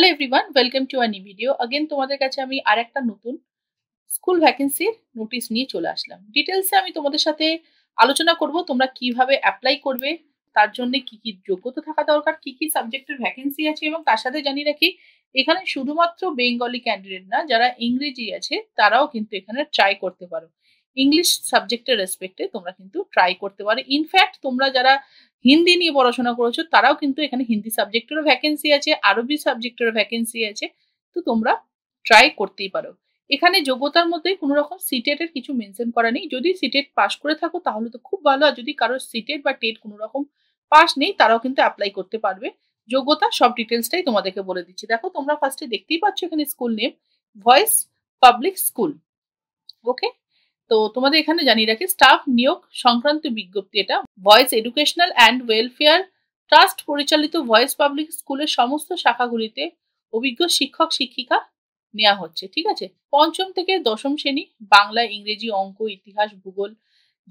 Hello everyone welcome to our new video again তোমাদের কাছে আমি আর একটা নতুন স্কুল ভ্যাকেন্সির নোটিশ নিয়ে চলে আসলাম ডিটেলসে আমি তোমাদের সাথে আলোচনা করব তোমরা কিভাবে অ্যাপ্লাই করবে তার জন্য কি কি যোগ্যতা থাকা দরকার কি কি সাবজেক্টের ভ্যাকেন্সি আছে এবং তার সাথে জানিয়ে রাখি এখানে শুধুমাত্র বেঙ্গলি ক্যান্ডিডেট না যারা ইংরেজি আছে তারাও কিন্তু এখানে ট্রাই করতে পারো ইংলিশ সাবজেক্টের রেসপেক্টে তোমরা কিন্তু ট্রাই করতে পারো ইনফ্যাক্ট তোমরা যারা হিন্দি নিয়ে পড়াশোনা করেছো তারাও কিন্তু এখানে হিন্দি সাবজেক্টেরও ভ্যাকেন্সি আছে আরবি সাবজেক্টেরও ভ্যাকেন্সি আছে তো তোমরা ট্রাই করতেই পারো এখানে যোগ্যতার মধ্যে কোনো রকম সিটেটের e কিছু মেনশন করা নেই যদি সিটেট পাস e করে থাকো তাহলে তো খুব ভালো আর যদি কারোর সিটেট e বা টেট কোনো রকম পাস নেই তারাও কিন্তু অ্যাপ্লাই করতে পারবে যোগ্যতা সব ডিটেলসটাই তোমাদেরকে বলে দিচ্ছি দেখো তোমরা ফার্স্টে দেখতেই পাচ্ছ এখানে school name voice public school okay তো তোমাদের এখানে জানিয়ে রাখি স্টাফ নিয়োগ সংক্রান্ত বিজ্ঞপ্তি এটা voice educational and welfare trust পরিচালিত ভয়েস পাবলিক স্কুলের সমস্ত শাখাগুলিতে অভিজ্ঞ শিক্ষক শিক্ষিকা নেওয়া হচ্ছে ঠিক আছে পঞ্চম থেকে দশম শ্রেণী বাংলা ইংরেজি অঙ্ক ইতিহাস ভূগোল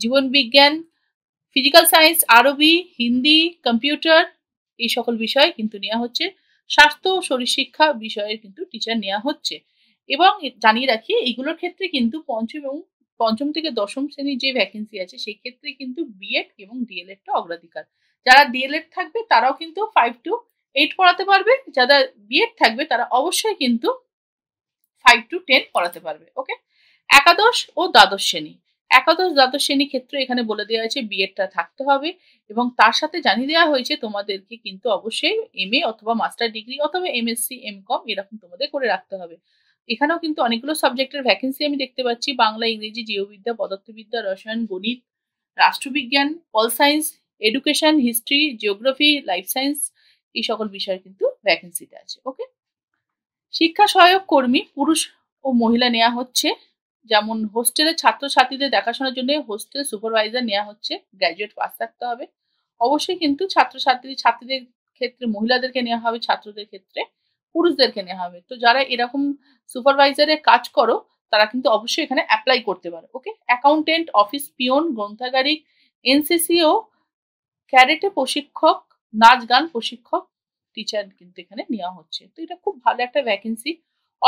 জীবন বিজ্ঞান ফিজিক্যাল সায়েন্স আরবি হিন্দি কম্পিউটার এই সকল বিষয় কিন্তু নেওয়া হচ্ছে স্বাস্থ্য ও শরীরশিক্ষা বিষয়ের কিন্তু টিচার নেওয়া হচ্ছে এবং জানিয়ে রাখি এইগুলোর ক্ষেত্রে কিন্তু পঞ্চম এবং পঞ্চম থেকে দশম শ্রেণীর যে ভ্যাকেন্সি আছে সেই ক্ষেত্রে কিন্তু বিএড এবং ডিএলএড টা অগ্রাধিকার যারা ডিএলএড থাকবে তারাও কিন্তু ফাইভ টু এইট পড়াতে পারবে যারা বিএড থাকবে তারা অবশ্যই কিন্তু ফাইভ টু টেন পড়াতে পারবে ওকে একাদশ ও দ্বাদশ শ্রেণী একাদশ দ্বাদশ শ্রেণী ক্ষেত্রে এখানে বলে দেওয়া হয়েছে বিএডটা থাকতে হবে এবং তার সাথে জানিয়ে দেওয়া হয়েছে তোমাদেরকে কিন্তু অবশ্যই এম এ অথবা মাস্টার ডিগ্রি অথবা M S C M com এরকম তোমাদের করে রাখতে হবে এখানেও কিন্তু অনেকগুলো সাবজেক্টের ভ্যাকেন্সি আমি দেখতে পাচ্ছি বাংলা ইংরেজি জীববিদ্যা পদার্থবিদ্যা রসায়ন গণিত রাষ্ট্রবিজ্ঞান pol science education history geography life science এই সকল বিষয়ে কিন্তু ভ্যাকেন্সিতে আছে ওকে শিক্ষা সহায়ক কর্মী পুরুষ ও মহিলা নেওয়া হচ্ছে যেমন হোস্টেলের ছাত্রছাত্রীদের দেখাশোনার জন্য হোস্টেল সুপারভাইজার নেওয়া হচ্ছে গ্র্যাজুয়েট পাস থাকতে হবে অবশ্যই কিন্তু ছাত্রছাত্রী ছাত্রীদের ক্ষেত্রে মহিলাদেরকে নেওয়া হবে ছাত্রদের ক্ষেত্রে পুরুষদেরকে নেওয়া হবে তো যারা এরকম সুপারভাইজারে কাজ করো তারা কিন্তু অবশ্যই এখানে অ্যাপ্লাই করতে পারো ওকে অ্যাকাউন্টেন্ট অফিস পিওন গ্রন্থাগারিক এনসিসিও ক্যারেটে প্রশিক্ষক নাচ গান প্রশিক্ষক টিচার কিন্তু এখানে নেওয়া হচ্ছে তো এটা খুব ভালো একটা ভ্যাকেন্সি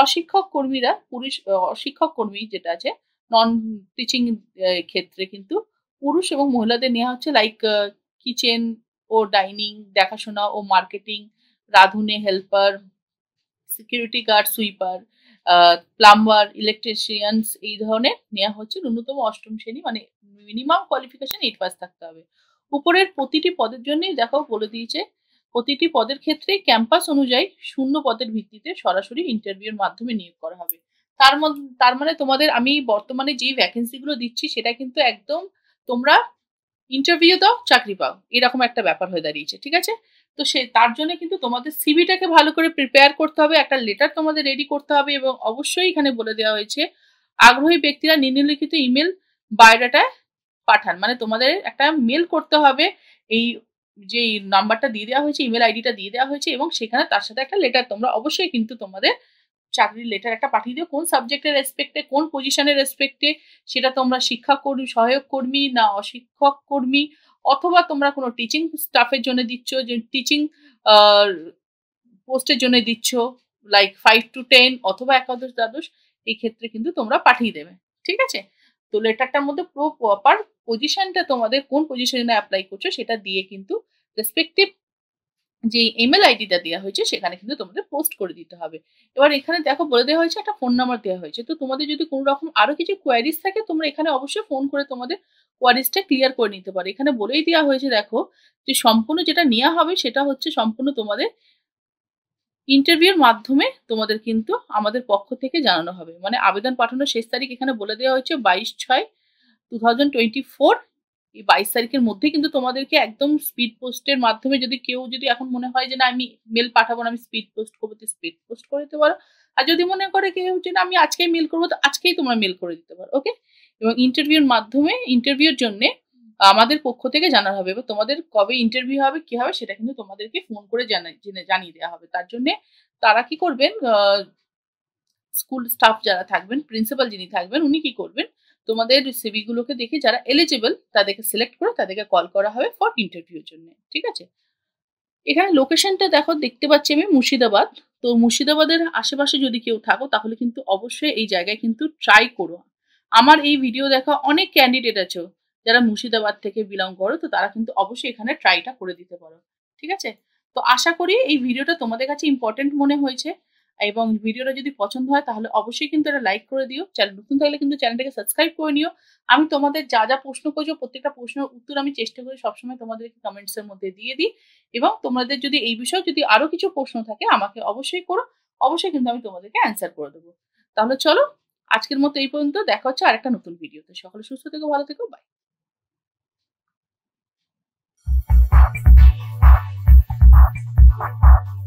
অশিক্ষক কর্মীরা পুরুষ অশিক্ষক কর্মী যেটা আছে নন টিচিং ক্ষেত্রে কিন্তু পুরুষ এবং মহিলাদের নেওয়া হচ্ছে লাইক কিচেন ও ডাইনিং দেখাশোনা ও মার্কেটিং রাঁধুনে helper security guard sweeper plumber electricians এই ধরনের নেওয়া হচ্ছে ন্যূনতম অষ্টম শ্রেণী মানে মিনিমাম কোয়ালিফিকেশন এইট পাস থাকতে হবে উপরের প্রতিটি পদের জন্যই দেখো বলে দিয়েছে প্রতিটি পদের ক্ষেত্রে ক্যাম্পাস অনুযায়ী শূন্য পদের ভিত্তিতে সরাসরি ইন্টারভিউর মাধ্যমে নিয়োগ করা হবে তার মধ্যে তার মানে তোমাদের আমি বর্তমানে যে ভ্যাকেন্সিগুলো দিচ্ছি সেটা কিন্তু একদম তোমরা ইন্টারভিউ দাও চাকরি পাও এরকম একটা ব্যাপার হয়ে দাঁড়িয়েছে ঠিক আছে তো সে তার জন্য কিন্তু তোমাদের সিভিটাকে ভালো করে প্রিপেয়ার করতে হবে একটা লেটার তোমাদের রেডি করতে হবে এবং অবশ্যই এখানে বলে দেওয়া হয়েছে আগ্রহী ব্যক্তিরা নিম্নলিখিত ইমেল বায়োডাটায় পাঠান মানে তোমাদের একটা মেল করতে হবে এই যে নাম্বারটা দিয়ে দেওয়া হয়েছে ইমেল আইডিটা দিয়ে দেওয়া হয়েছে এবং সেখানে তার সাথে একটা লেটার তোমরা অবশ্যই কিন্তু তোমাদের চাকরির লেটার একটা পাঠিয়ে দিও কোন সাবজেক্টের রেসপেক্টে কোন পজিশনের রেসপেক্টে সেটা তোমরা শিক্ষাকর্মী সহায়ক কর্মী না অশিক্ষক কর্মী অথবা তোমরা কোনো টিচিং স্টাফের জন্য দিচ্ছ যে টিচিং পোস্টের জন্য দিচ্ছ লাইক ফাইভ টু টেন অথবা একাদশ দ্বাদশ এই ক্ষেত্রে কিন্তু তোমরা পাঠিয়ে দেবে ঠিক আছে তো লেটারটার মধ্যে প্রো প্রপার পজিশনটা তোমাদের কোন পজিশনে অ্যাপ্লাই করছো সেটা দিয়ে কিন্তু রেসপেক্টিভ যে ইমেল আইডিটা দেওয়া হয়েছে সেখানে কিন্তু তোমাদের পোস্ট করে দিতে হবে এবার এখানে দেখো বলে দেওয়া হয়েছে একটা ফোন নাম্বার দেওয়া হয়েছে তো তোমাদের যদি কোনো রকম আরও কিছু কোয়ারিজ থাকে তোমরা এখানে অবশ্যই ফোন করে তোমাদের ওয়ারিসটা ক্লিয়ার করে নিতে পারো এখানে বলেই দেওয়া হয়েছে দেখো যে সম্পূর্ণ যেটা নেওয়া হবে সেটা হচ্ছে সম্পূর্ণ তোমাদের ইন্টারভিউর মাধ্যমে তোমাদের কিন্তু আমাদের পক্ষ থেকে জানানো হবে মানে আবেদন পাঠানোর শেষ তারিখ এখানে বলে দেওয়া হয়েছে বাইশ ছয় টু থাউজেন্ড টোয়েন্টি ফোর এই বাইশ তারিখের মধ্যে কিন্তু তোমাদেরকে একদম স্পিড পোস্টের মাধ্যমে যদি কেউ যদি এখন মনে হয় যে না আমি মেল পাঠাবো না আমি স্পিড পোস্ট করবো তো স্পিড পোস্ট করে দিতে পারো আর যদি মনে করে কেউ যে না আমি আজকেই মেল করবো তো আজকেই তোমরা মেল করে দিতে পারো ওকে এবং ইন্টারভিউর মাধ্যমে ইন্টারভিউর জন্য আমাদের পক্ষ থেকে জানা হবে এবং তোমাদের কবে ইন্টারভিউ হবে কি হবে সেটা কিন্তু তোমাদেরকে ফোন করে জানাই জানিয়ে দেওয়া হবে তার জন্যে তারা কি করবেন স্কুল স্টাফ যারা থাকবেন প্রিন্সিপাল যিনি থাকবেন উনি কি করবেন তোমাদের সিভিগুলোকে দেখে যারা এলিজিবল তাদেরকে সিলেক্ট করে তাদেরকে কল করা হবে ফর ইন্টারভিউর জন্য ঠিক আছে এখানে লোকেশনটা দেখো দেখতে পাচ্ছি আমি মুর্শিদাবাদ তো মুর্শিদাবাদের আশেপাশে যদি কেউ থাকো তাহলে কিন্তু অবশ্যই এই জায়গায় কিন্তু ট্রাই করো আমার এই ভিডিও দেখা অনেক ক্যান্ডিডেট আছো যারা মুর্শিদাবাদ থেকে বিলং করো তো তারা কিন্তু অবশ্যই এখানে ট্রাইটা করে দিতে পারো ঠিক আছে তো আশা করি এই ভিডিওটা তোমাদের কাছে ইম্পর্টেন্ট মনে হয়েছে এবং ভিডিওটা যদি পছন্দ হয় তাহলে অবশ্যই কিন্তু এটা লাইক করে দিও চ্যানেল নতুন থাকলে কিন্তু চ্যানেলটাকে সাবস্ক্রাইব করে নিও আমি তোমাদের যা যা প্রশ্ন করছো প্রত্যেকটা প্রশ্নের উত্তর আমি চেষ্টা করি সবসময় তোমাদেরকে কমেন্টসের মধ্যে দিয়ে দিই এবং তোমাদের যদি এই বিষয়ে যদি আরও কিছু প্রশ্ন থাকে আমাকে অবশ্যই করো অবশ্যই কিন্তু আমি তোমাদেরকে অ্যান্সার করে দেবো তাহলে চলো আজকের মতো এই পর্যন্ত দেখা হচ্ছে আরেকটা নতুন ভিডিওতে সকলে সুস্থ থেকো ভালো থেকো বাই Thank you.